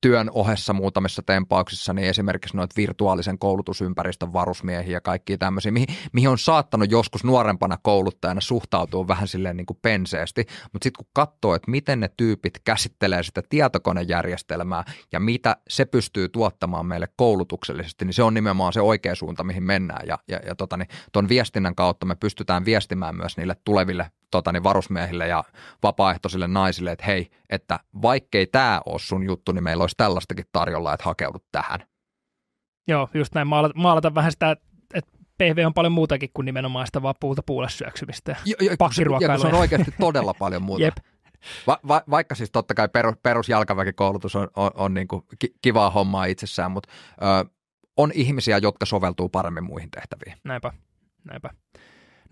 työn ohessa muutamissa tempauksissa, niin esimerkiksi noita virtuaalisen koulutusympäristön varusmiehiä ja kaikki tämmöisiä, mihin, mihin on saattanut joskus nuorempana kouluttajana suhtautua vähän silleen niin kuin penseesti, mutta sitten kun katsoo, että miten ne tyypit käsittelee sitä tietokonejärjestelmää ja mitä se pystyy tuottamaan meille koulutuksellisesti, niin se on nimenomaan se oikea suunta, mihin mennään ja, ja, ja tota, niin, ton viestinnän kautta me pystytään viestimään myös niille tuleville tota, niin varusmiehille ja vapaaehtoisille naisille, että hei, että vaikkei tämä ole sun juttu, niin meillä olisi tällaistakin tarjolla, että hakeudut tähän. Joo, just näin maalata, maalata vähän sitä, että PV on paljon muutakin kuin nimenomaan sitä vaan puulta puulle syöksymistä ja, jo, jo, pakkiruokailua. ja se on oikeasti todella paljon muuta. Jep. Va, va, vaikka siis totta kai perus, perusjalkaväkikoulutus on, on, on niin kuin kivaa hommaa itsessään, mutta ö, on ihmisiä, jotka soveltuu paremmin muihin tehtäviin. Näinpä, näinpä.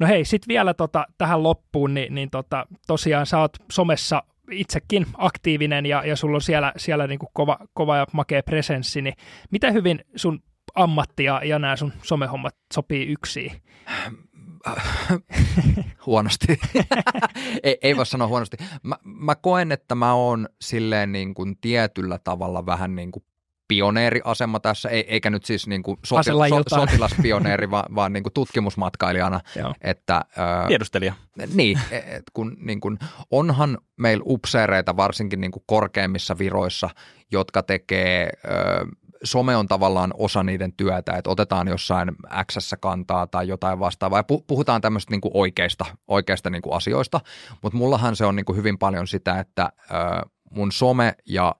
No hei, sitten vielä tota, tähän loppuun, niin, niin tota, tosiaan sä oot somessa itsekin aktiivinen ja, ja sulla on siellä, siellä niin kuin kova, kova ja makea presenssi, niin mitä hyvin sun ammatti ja, ja nämä sun somehommat sopii yksiin? huonosti. ei, ei voi sanoa huonosti. Mä, mä koen, että mä oon silleen niin kuin tietyllä tavalla vähän niin kuin pioneeriasema tässä, e- eikä nyt siis niin kuin soti, so, sotilaspioneeri, vaan, vaan niin kuin tutkimusmatkailijana. Että, ö, Tiedustelija. Niin, e- e- kun, niin kuin, onhan meillä upseereita varsinkin niin kuin korkeimmissa viroissa, jotka tekee ö, some on tavallaan osa niiden työtä, että otetaan jossain x kantaa tai jotain vastaavaa ja puhutaan tämmöistä niin kuin oikeista, oikeista niin kuin asioista, mutta mullahan se on niin kuin hyvin paljon sitä, että ö, mun some ja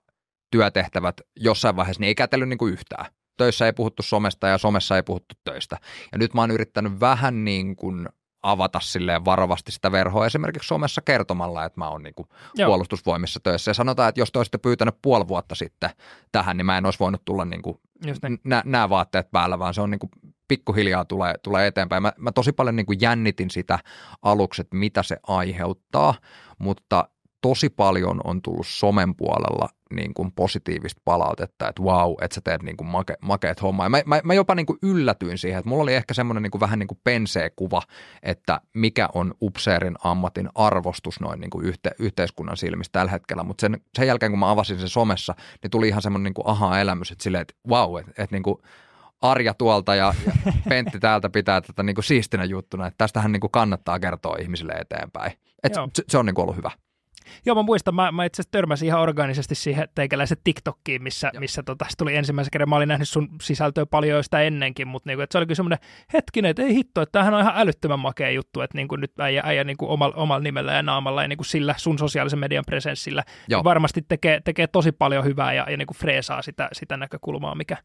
työtehtävät jossain vaiheessa, niin ei kätellyt niin kuin yhtään. Töissä ei puhuttu somesta ja somessa ei puhuttu töistä. Ja nyt mä oon yrittänyt vähän niin kuin avata silleen varovasti sitä verhoa esimerkiksi somessa kertomalla, että mä oon niin kuin puolustusvoimissa töissä. Ja sanotaan, että jos te olisitte pyytänyt puoli vuotta sitten tähän, niin mä en olisi voinut tulla niinku niin kuin n- nämä vaatteet päällä, vaan se on niin kuin pikkuhiljaa tulee, tulee eteenpäin. Mä, mä tosi paljon niin kuin jännitin sitä aluksi, että mitä se aiheuttaa, mutta tosi paljon on tullut somen puolella niin kuin positiivista palautetta, että wow, että sä teet niin kuin make, makeet hommaa. Ja mä, mä, mä jopa niin kuin yllätyin siihen, että mulla oli ehkä semmoinen niin kuin vähän niin kuin pensee kuva, että mikä on upseerin ammatin arvostus noin niin kuin yhte, yhteiskunnan silmissä tällä hetkellä, mutta sen, sen jälkeen kun mä avasin sen somessa, niin tuli ihan semmoinen niin kuin aha-elämys, että silleen, että wow, että, että niin kuin Arja tuolta ja, ja Pentti täältä pitää tätä niin kuin siistinä juttuna, että tästähän niin kuin kannattaa kertoa ihmisille eteenpäin. Et se, se on niin kuin ollut hyvä. Joo, mä muistan, mä, mä itse asiassa törmäsin ihan organisesti siihen teikäläisen TikTokkiin, missä, Joo. missä tota, se tuli ensimmäisen kerran. Mä olin nähnyt sun sisältöä paljon jo sitä ennenkin, mutta niinku, se oli kyllä semmoinen hetkinen, että ei hitto, että tämähän on ihan älyttömän makea juttu, että niinku, nyt äijä, äijä niinku, omalla, omal nimellä ja naamalla ja niinku, sillä sun sosiaalisen median presenssillä Joo. varmasti tekee, tekee tosi paljon hyvää ja, ja niinku, freesaa sitä, sitä näkökulmaa, mikä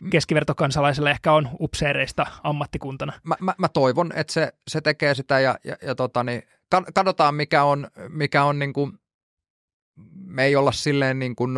mm. keskivertokansalaisella ehkä on upseereista ammattikuntana. Mä, mä, mä toivon, että se, se tekee sitä ja, ja, ja tota, niin katsotaan mikä on, mikä on niin kuin, me ei olla silleen niin kuin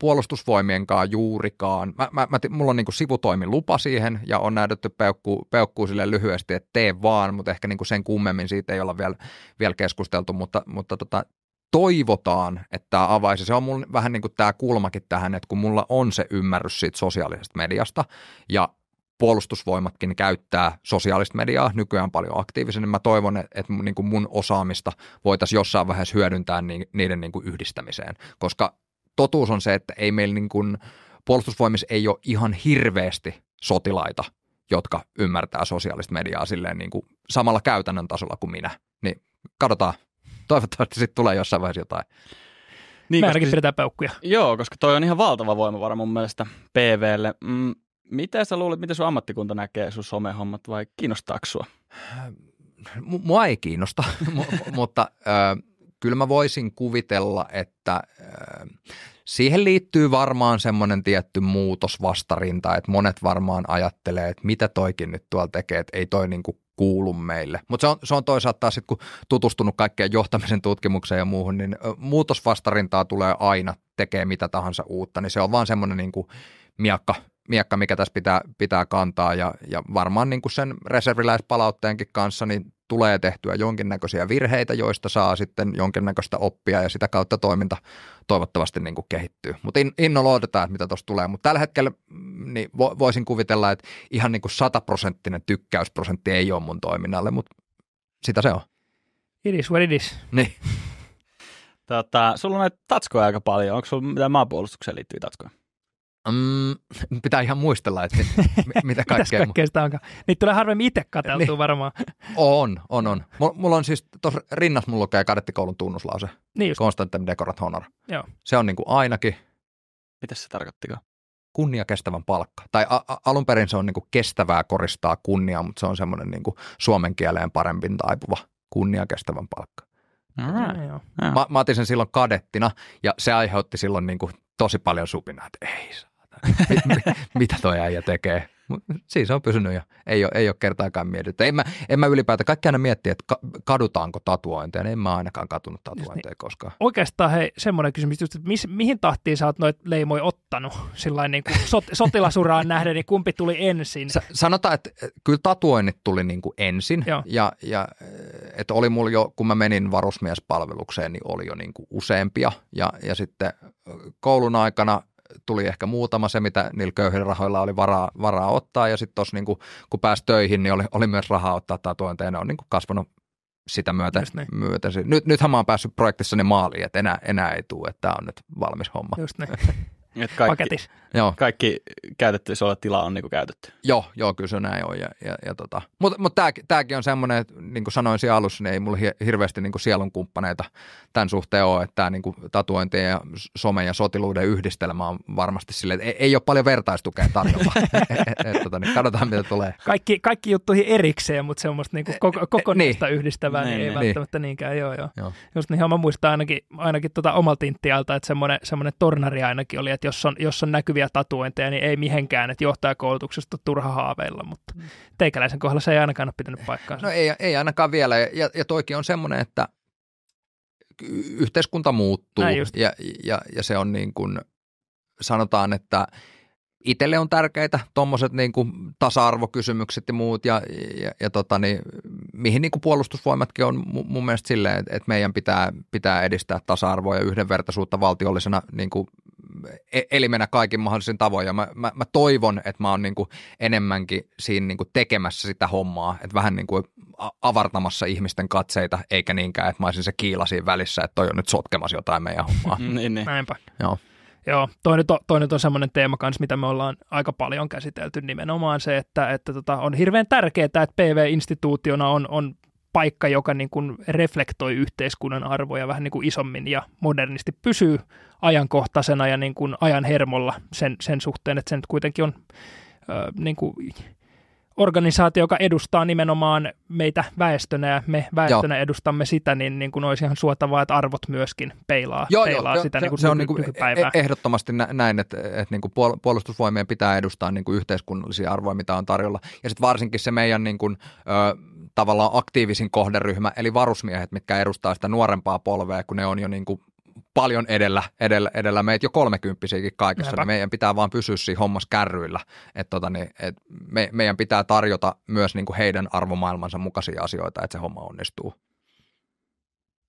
puolustusvoimienkaan juurikaan. Mä, mä, mä, mulla on niin kuin sivutoimilupa siihen ja on näytetty peukku, peukkuu sille lyhyesti, että tee vaan, mutta ehkä niin kuin sen kummemmin siitä ei olla vielä, vielä keskusteltu, mutta, mutta tota, toivotaan, että tämä avaisi. Se on mun vähän niin kuin tämä kulmakin tähän, että kun mulla on se ymmärrys siitä sosiaalisesta mediasta ja puolustusvoimatkin käyttää sosiaalista mediaa nykyään paljon aktiivisemmin. Mä toivon, että niin kuin mun osaamista voitaisiin jossain vaiheessa hyödyntää niiden niin kuin yhdistämiseen, koska totuus on se, että ei meillä niin kuin, puolustusvoimissa ei ole ihan hirveästi sotilaita, jotka ymmärtää sosiaalista mediaa silleen niin kuin samalla käytännön tasolla kuin minä. Niin katsotaan. Toivottavasti sitten tulee jossain vaiheessa jotain. Niin, Me ainakin pidetään peukkuja. Joo, koska toi on ihan valtava voimavara mun mielestä PVlle. Mm, mitä sä luulet, miten sun ammattikunta näkee sun somehommat vai kiinnostaako sua? Mua ei kiinnosta, mutta ö, kyllä mä voisin kuvitella, että ö, siihen liittyy varmaan semmoinen tietty muutosvastarinta, että monet varmaan ajattelee, että mitä toikin nyt tuolla tekee, että ei toi niinku kuulu meille. Mutta se on, se on toisaalta taas sit, kun tutustunut kaikkeen johtamisen tutkimukseen ja muuhun, niin muutosvastarintaa tulee aina tekee mitä tahansa uutta, niin se on vaan semmoinen niinku miakka miekka, mikä tässä pitää, pitää kantaa ja, ja varmaan niin kuin sen reserviläispalautteenkin kanssa niin tulee tehtyä jonkinnäköisiä virheitä, joista saa sitten jonkinnäköistä oppia ja sitä kautta toiminta toivottavasti niin kuin kehittyy. Mutta in, innolla odotetaan, mitä tuossa tulee. Mutta tällä hetkellä mm, niin vo, voisin kuvitella, että ihan niin kuin sataprosenttinen tykkäysprosentti ei ole mun toiminnalle, mutta sitä se on. It is what it is. Niin. tota, sulla on näitä tatskoja aika paljon. Onko sulla mitään maanpuolustukseen liittyviä tatskoja? Mm, pitää ihan muistella, että mit, mitä kaikkea. kaikkea sitä onkaan? Niitä tulee harvemmin itse katseltua niin, varmaan. On, on, on. Mulla on siis, tuossa rinnassa mulla lukee kadettikoulun tunnuslause. Niin just. Constantem decorat honor. Joo. Se on niin kuin ainakin. Mitä se tarkoittikaan? kunnia kestävän palkka. Tai a- a- alun perin se on niin kuin kestävää koristaa kunniaa, mutta se on semmoinen niin kuin suomen kieleen parempin taipuva kunnia kestävän palkka. No right. Mä, mä otin sen silloin kadettina ja se aiheutti silloin niin kuin tosi paljon supinaa, että ei saa mitä toi äijä tekee. Mut siis on pysynyt ja ei ole, ei ole kertaakaan mietitty. En mä, en mä ylipäätään, kaikki aina miettii, että kadutaanko tatuointeja, niin en mä ainakaan katunut niin. tatuointeja niin, koskaan. Oikeastaan hei, semmoinen kysymys, just, että mis, mihin tahtiin sä oot noit leimoi ottanut, sillain niin kuin sot, sotilasuraan nähden, niin kumpi tuli ensin? Sa- sanotaan, että kyllä tatuoinnit tuli niin kuin ensin Joo. ja, ja että oli mulla jo, kun mä menin varusmiespalvelukseen, niin oli jo niin kuin useampia ja, ja sitten koulun aikana – tuli ehkä muutama se, mitä niillä köyhillä rahoilla oli varaa, varaa ottaa ja sitten tuossa niin kun pääsi töihin, niin oli, oli myös rahaa ottaa tatuointeja ja ne on niin kasvanut sitä myötä. niin. myötä. Nyt, nythän mä oon päässyt projektissani maaliin, että enää, enää ei tule, että tämä on nyt valmis homma. Just niin. Nyt kaikki, Paketis. Joo. Kaikki käytettävissä olla tila on niin kuin käytetty. Joo, joo, kyllä se näin on. Ja, ja, ja tota. Mutta mut tämäkin on semmoinen, että niin kuin sanoin siinä alussa, niin ei mulla hirveästi niin kuin sielun kumppaneita tämän suhteen ole, että tämä niin kuin ja somen ja sotiluuden yhdistelmä on varmasti silleen, että ei, ei ole paljon vertaistukea tarjolla. et, et, tota, niin katsotaan, mitä tulee. Kaikki, kaikki juttuihin erikseen, mutta semmoista niin kuin e, koko, e, kokonaista niin. yhdistävää, niin, niin, ei niin, niin. välttämättä niinkään. Joo, joo. joo. Just niin, mä muistan ainakin, ainakin tuota omalta inttialta, että semmoinen, semmoinen tornari ainakin oli, että jos on, jos on näkyviä olevia tatuointeja, niin ei mihinkään, että johtajakoulutuksesta turha haaveilla, mutta mm. teikäläisen kohdalla se ei ainakaan ole pitänyt paikkaansa. No ei, ei ainakaan vielä, ja, ja toikin on semmoinen, että yhteiskunta muuttuu, ja, ja, ja se on niin kuin, sanotaan, että itselle on tärkeitä tuommoiset niin tasa-arvokysymykset ja muut, ja, ja, ja tota, niin, mihin niin kuin puolustusvoimatkin on mun mielestä silleen, että, että meidän pitää, pitää edistää tasa-arvoa ja yhdenvertaisuutta valtiollisena niin kuin E-, elimenä kaikin mahdollisin tavoin ja mä, mä, mä toivon, että mä oon niin kuin enemmänkin siinä niin kuin tekemässä sitä hommaa, että vähän niin kuin avartamassa ihmisten katseita, eikä niinkään, että mä olisin se kiila siinä välissä, että toi on nyt sotkemassa jotain meidän hommaa. niin, niin. Näinpä. Joo. Joo, toi nyt on, toi nyt on semmoinen teema kanssa, mitä me ollaan aika paljon käsitelty nimenomaan se, että, että tota, on hirveän tärkeää, että PV-instituutiona on, on paikka, joka niin kuin reflektoi yhteiskunnan arvoja vähän niin kuin isommin ja modernisti pysyy ajankohtaisena ja niin kuin ajan hermolla sen, sen suhteen, että se nyt kuitenkin on ö, niin kuin organisaatio, joka edustaa nimenomaan meitä väestönä ja me väestönä joo. edustamme sitä, niin, niin kuin olisi ihan suotavaa, että arvot myöskin peilaa, joo, peilaa jo, sitä se, niin kuin se on niin kuin e- ehdottomasti näin, että, että niin kuin puolustusvoimien pitää edustaa niin kuin yhteiskunnallisia arvoja, mitä on tarjolla. Ja sitten varsinkin se meidän niin kuin, ö, tavallaan aktiivisin kohderyhmä, eli varusmiehet, mitkä edustaa sitä nuorempaa polvea, kun ne on jo niin kuin paljon edellä, edellä, edellä meitä jo kolmekymppisiäkin kaikessa, niin meidän pitää vaan pysyä siinä hommassa kärryillä. Et tota, niin, et me, meidän pitää tarjota myös niin kuin heidän arvomaailmansa mukaisia asioita, että se homma onnistuu.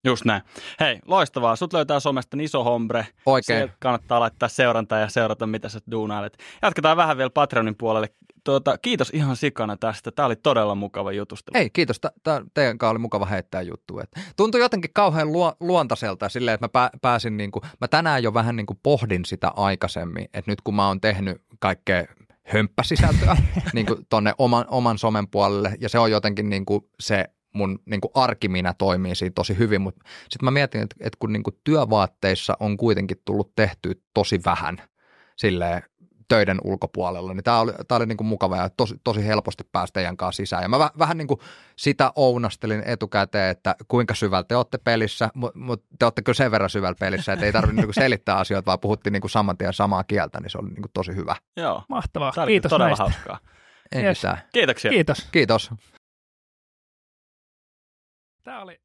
Just näin. Hei, loistavaa. Sut löytää somesta iso hombre. Oikein. Siellä kannattaa laittaa seurantaa ja seurata, mitä sä duunailet. Jatketaan vähän vielä Patreonin puolelle tuota, kiitos ihan sikana tästä. Tämä oli todella mukava jutustelu. Ei, kiitos. Tämä teidän kanssa oli mukava heittää juttu. Et tuntui jotenkin kauhean luo, luontaiselta silleen, että mä pääsin, niin kuin, mä tänään jo vähän niin kuin pohdin sitä aikaisemmin, että nyt kun mä oon tehnyt kaikkea hömppäsisältöä niin kuin tonne oman, oman somen puolelle, ja se on jotenkin niin kuin se mun niin kuin minä toimii siinä tosi hyvin, mutta sitten mä mietin, että, että kun niin kuin työvaatteissa on kuitenkin tullut tehty tosi vähän silleen, töiden ulkopuolella, niin tämä oli, tää oli niin kuin mukava ja tosi, tosi helposti päästä teidän kanssa sisään. Ja mä väh, vähän niin kuin sitä ounastelin etukäteen, että kuinka syvällä te olette pelissä, mutta mut te olette kyllä sen verran syvällä pelissä, että ei tarvitse niin kuin selittää asioita, vaan puhuttiin niin kuin saman tien samaa kieltä, niin se oli niin kuin tosi hyvä. Joo. Mahtavaa. Tämä Kiitos todella näistä. hauskaa. Ei yes. Kiitoksia. Kiitos. Kiitos. Tämä oli